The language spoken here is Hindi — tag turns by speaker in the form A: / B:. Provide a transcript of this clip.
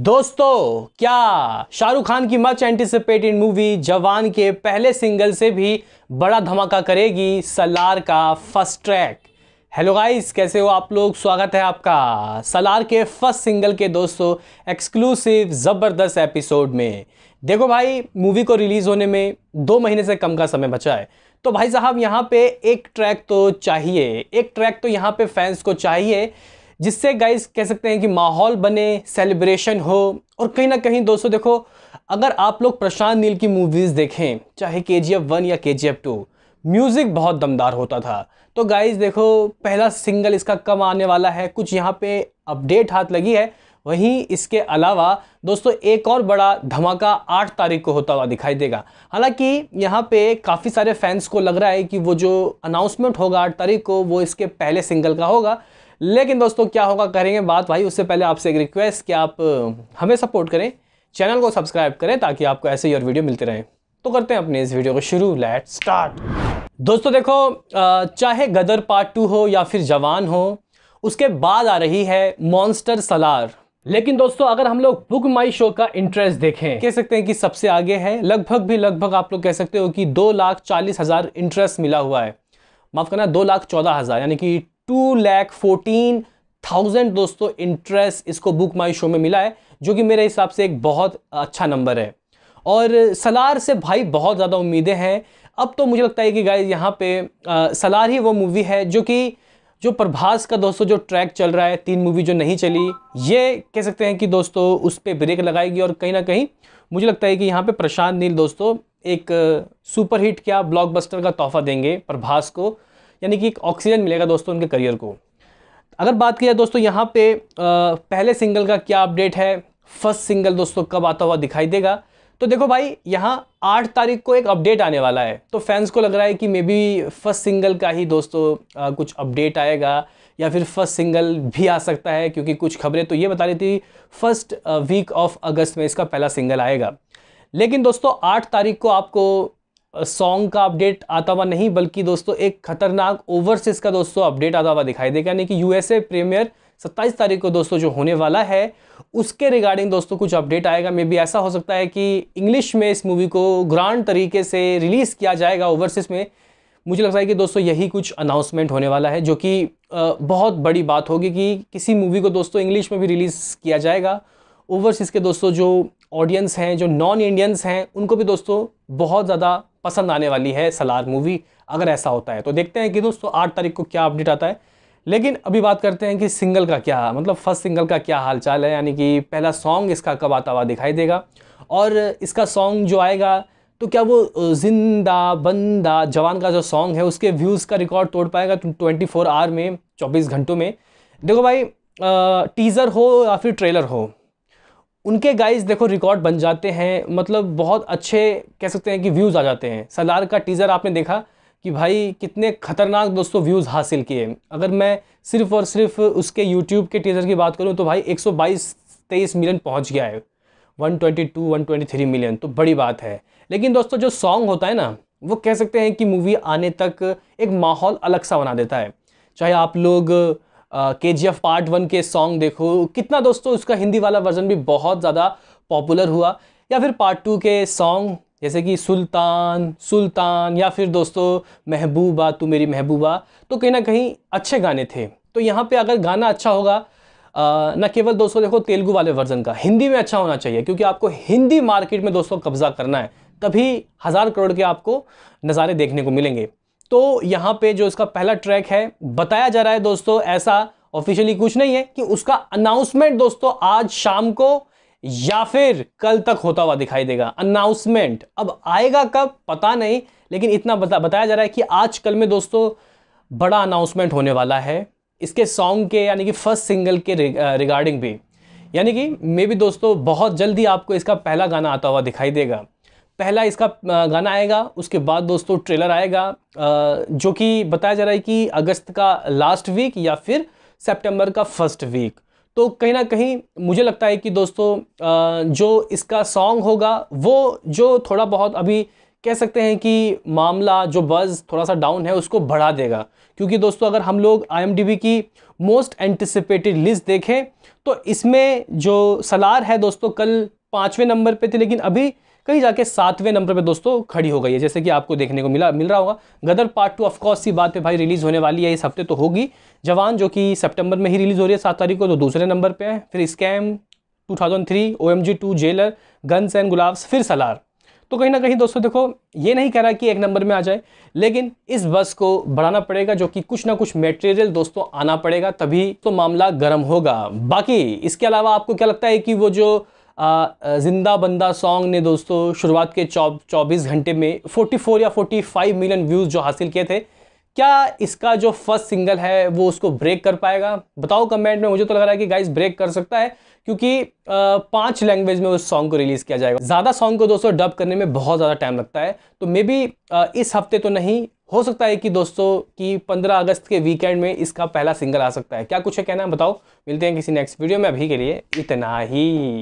A: दोस्तों क्या शाहरुख खान की मच एंटिसिपेटेड मूवी जवान के पहले सिंगल से भी बड़ा धमाका करेगी सलार का फर्स्ट ट्रैक हेलो गाइस कैसे हो आप लोग स्वागत है आपका सलार के फर्स्ट सिंगल के दोस्तों एक्सक्लूसिव ज़बरदस्त एपिसोड में देखो भाई मूवी को रिलीज़ होने में दो महीने से कम का समय बचा है तो भाई साहब यहाँ पे एक ट्रैक तो चाहिए एक ट्रैक तो यहाँ पे फैंस को चाहिए जिससे गाइस कह सकते हैं कि माहौल बने सेलिब्रेशन हो और कहीं ना कहीं दोस्तों देखो अगर आप लोग प्रशांत नील की मूवीज़ देखें चाहे के जी एफ वन या के जी एफ टू म्यूज़िक बहुत दमदार होता था तो गाइस देखो पहला सिंगल इसका कम आने वाला है कुछ यहाँ पे अपडेट हाथ लगी है वहीं इसके अलावा दोस्तों एक और बड़ा धमाका आठ तारीख को होता हुआ दिखाई देगा हालांकि यहाँ पे काफ़ी सारे फैंस को लग रहा है कि वो जो अनाउंसमेंट होगा आठ तारीख को वो इसके पहले सिंगल का होगा लेकिन दोस्तों क्या होगा करेंगे बात भाई उससे पहले आपसे एक रिक्वेस्ट कि आप हमें सपोर्ट करें चैनल को सब्सक्राइब करें ताकि आपको ऐसे ही और वीडियो मिलते रहें तो करते हैं अपने इस वीडियो को शुरू लेट स्टार्ट दोस्तों देखो चाहे गदर पार्ट टू हो या फिर जवान हो उसके बाद आ रही है मॉन्स्टर सलार लेकिन दोस्तों अगर हम लोग बुक माई शो का इंटरेस्ट देखें कह सकते हैं कि सबसे आगे है लगभग भी लगभग आप लोग कह सकते हो कि दो लाख चालीस हज़ार इंटरेस्ट मिला हुआ है माफ़ करना दो लाख चौदह हज़ार यानी कि टू लैख फोर्टीन थाउजेंड दोस्तों इंटरेस्ट इसको बुक माई शो में मिला है जो कि मेरे हिसाब से एक बहुत अच्छा नंबर है और सलार से भाई बहुत ज़्यादा उम्मीदें हैं अब तो मुझे लगता है कि गाय यहाँ पे आ, सलार ही वो मूवी है जो कि जो प्रभास का दोस्तों जो ट्रैक चल रहा है तीन मूवी जो नहीं चली ये कह सकते हैं कि दोस्तों उस पर ब्रेक लगाएगी और कहीं ना कहीं मुझे लगता है कि यहाँ पे प्रशांत नील दोस्तों एक सुपरहिट क्या ब्लॉकबस्टर का तोहफा देंगे प्रभास को यानी कि एक ऑक्सीजन मिलेगा दोस्तों उनके करियर को अगर बात की जाए दोस्तों यहाँ पे पहले सिंगल का क्या अपडेट है फर्स्ट सिंगल दोस्तों कब आता हुआ दिखाई देगा तो देखो भाई यहाँ आठ तारीख को एक अपडेट आने वाला है तो फैंस को लग रहा है कि मे बी फर्स्ट सिंगल का ही दोस्तों आ, कुछ अपडेट आएगा या फिर फर्स्ट सिंगल भी आ सकता है क्योंकि कुछ खबरें तो ये बता रही थी फर्स्ट वीक ऑफ अगस्त में इसका पहला सिंगल आएगा लेकिन दोस्तों आठ तारीख को आपको सॉन्ग का अपडेट आता हुआ नहीं बल्कि दोस्तों एक खतरनाक ओवरसीज का दोस्तों अपडेट आता हुआ दिखाई देगा यानी कि यूएसए प्रीमियर 27 तारीख को दोस्तों जो होने वाला है उसके रिगार्डिंग दोस्तों कुछ अपडेट आएगा मे भी ऐसा हो सकता है कि इंग्लिश में इस मूवी को ग्रांड तरीके से रिलीज़ किया जाएगा ओवरसीज़ में मुझे लगता है कि दोस्तों यही कुछ अनाउंसमेंट होने वाला है जो कि बहुत बड़ी बात होगी कि किसी मूवी को दोस्तों इंग्लिश में भी रिलीज़ किया जाएगा ओवरसीज़ के दोस्तों जो ऑडियंस हैं जो नॉन इंडियंस हैं उनको भी दोस्तों बहुत ज़्यादा पसंद आने वाली है सलार मूवी अगर ऐसा होता है तो देखते हैं कि दोस्तों आठ तारीख को क्या अपडेट आता है लेकिन अभी बात करते हैं कि सिंगल का क्या मतलब फर्स्ट सिंगल का क्या हालचाल है यानी कि पहला सॉन्ग इसका कब आता हुआ दिखाई देगा और इसका सॉन्ग जो आएगा तो क्या वो जिंदा बंदा जवान का जो सॉन्ग है उसके व्यूज़ का रिकॉर्ड तोड़ पाएगा तो ट्वेंटी फोर आवर में चौबीस घंटों में देखो भाई टीज़र हो या फिर ट्रेलर हो उनके गाइस देखो रिकॉर्ड बन जाते हैं मतलब बहुत अच्छे कह सकते हैं कि व्यूज़ आ जाते हैं सलार का टीज़र आपने देखा कि भाई कितने ख़तरनाक दोस्तों व्यूज़ हासिल किए अगर मैं सिर्फ़ और सिर्फ उसके यूट्यूब के टीज़र की बात करूँ तो भाई 122 23 मिलियन पहुँच गया है 122 123 मिलियन तो बड़ी बात है लेकिन दोस्तों जो सॉन्ग होता है ना वो कह सकते हैं कि मूवी आने तक एक माहौल अलग सा बना देता है चाहे आप लोग के जी एफ पार्ट वन के सॉन्ग देखो कितना दोस्तों उसका हिंदी वाला वर्जन भी बहुत ज़्यादा पॉपुलर हुआ या फिर पार्ट टू के सॉन्ग जैसे कि सुल्तान सुल्तान या फिर दोस्तों महबूबा तू मेरी महबूबा तो कहीं ना कहीं अच्छे गाने थे तो यहाँ पे अगर गाना अच्छा होगा न केवल दोस्तों देखो तेलुगु वाले वर्जन का हिंदी में अच्छा होना चाहिए क्योंकि आपको हिंदी मार्केट में दोस्तों कब्जा करना है तभी हज़ार करोड़ के आपको नज़ारे देखने को मिलेंगे तो यहाँ पे जो इसका पहला ट्रैक है बताया जा रहा है दोस्तों ऐसा ऑफिशियली कुछ नहीं है कि उसका अनाउंसमेंट दोस्तों आज शाम को या फिर कल तक होता हुआ दिखाई देगा अनाउंसमेंट अब आएगा कब पता नहीं लेकिन इतना बता बताया जा रहा है कि आज कल में दोस्तों बड़ा अनाउंसमेंट होने वाला है इसके सॉन्ग के यानी कि फर्स्ट सिंगल के रिगार्डिंग भी यानी कि मे भी दोस्तों बहुत जल्दी आपको इसका पहला गाना आता हुआ दिखाई देगा पहला इसका गाना आएगा उसके बाद दोस्तों ट्रेलर आएगा जो कि बताया जा रहा है कि अगस्त का लास्ट वीक या फिर सितंबर का फर्स्ट वीक तो कहीं ना कहीं मुझे लगता है कि दोस्तों जो इसका सॉन्ग होगा वो जो थोड़ा बहुत अभी कह सकते हैं कि मामला जो बज़ थोड़ा सा डाउन है उसको बढ़ा देगा क्योंकि दोस्तों अगर हम लोग आई की मोस्ट एंटिसिपेटेड लिस्ट देखें तो इसमें जो सलार है दोस्तों कल पाँचवें नंबर पे थी लेकिन अभी कहीं जाके सातवें नंबर पर दोस्तों खड़ी हो गई है जैसे कि आपको देखने को मिला मिल रहा होगा गदर पार्ट टू ऑफकोर्स सी बात पे भाई रिलीज़ होने वाली है इस हफ्ते तो होगी जवान जो कि सितंबर में ही रिलीज़ हो रही है सात तारीख को तो दूसरे नंबर पे है फिर स्कैम 2003 जी टू जेलर गन्स एंड गुलाब्स फिर सलार तो कहीं ना कहीं दोस्तों देखो ये नहीं कह रहा कि एक नंबर में आ जाए लेकिन इस बस को बढ़ाना पड़ेगा जो कि कुछ ना कुछ मटेरियल दोस्तों आना पड़ेगा तभी तो मामला गर्म होगा बाकी इसके अलावा आपको क्या लगता है कि वो जो ज़िंदा बंदा सॉन्ग ने दोस्तों शुरुआत के चौ चौबीस घंटे में 44 या 45 मिलियन व्यूज़ जो हासिल किए थे क्या इसका जो फर्स्ट सिंगल है वो उसको ब्रेक कर पाएगा बताओ कमेंट में मुझे तो लग रहा है कि गाइस ब्रेक कर सकता है क्योंकि पांच लैंग्वेज में उस सॉन्ग को रिलीज़ किया जाएगा ज़्यादा सॉन्ग को दोस्तों डब करने में बहुत ज़्यादा टाइम लगता है तो मे बी इस हफ्ते तो नहीं हो सकता है कि दोस्तों कि 15 अगस्त के वीकेंड में इसका पहला सिंगल आ सकता है क्या कुछ है कहना है बताओ मिलते हैं किसी नेक्स्ट वीडियो में अभी के लिए इतना ही